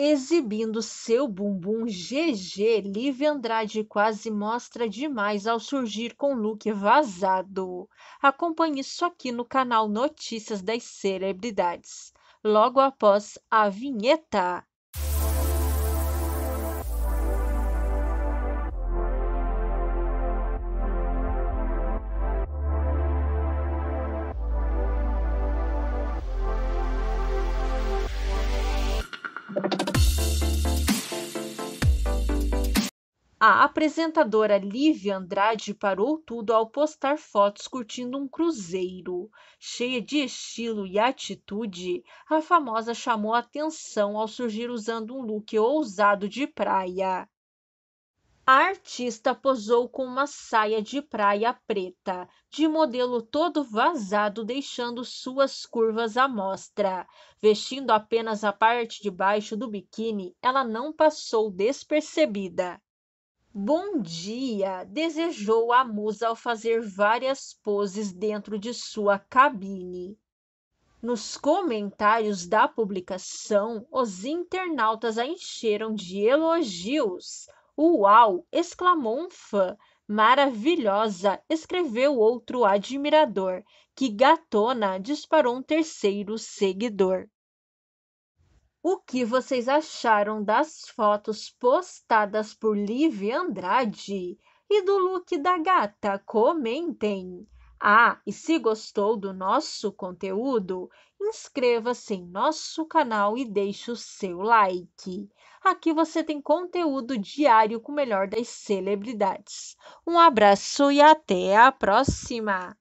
Exibindo seu bumbum GG, Liv Andrade quase mostra demais ao surgir com look vazado. Acompanhe isso aqui no canal Notícias das Celebridades, logo após a vinheta. A apresentadora Lívia Andrade parou tudo ao postar fotos curtindo um cruzeiro. Cheia de estilo e atitude, a famosa chamou atenção ao surgir usando um look ousado de praia. A artista posou com uma saia de praia preta, de modelo todo vazado, deixando suas curvas à mostra. Vestindo apenas a parte de baixo do biquíni, ela não passou despercebida. Bom dia! desejou a musa ao fazer várias poses dentro de sua cabine. Nos comentários da publicação, os internautas a encheram de elogios. Uau! exclamou um fã. Maravilhosa! escreveu outro admirador, que gatona disparou um terceiro seguidor. O que vocês acharam das fotos postadas por Liv Andrade e do look da gata? Comentem! Ah, e se gostou do nosso conteúdo, inscreva-se em nosso canal e deixe o seu like. Aqui você tem conteúdo diário com o melhor das celebridades. Um abraço e até a próxima!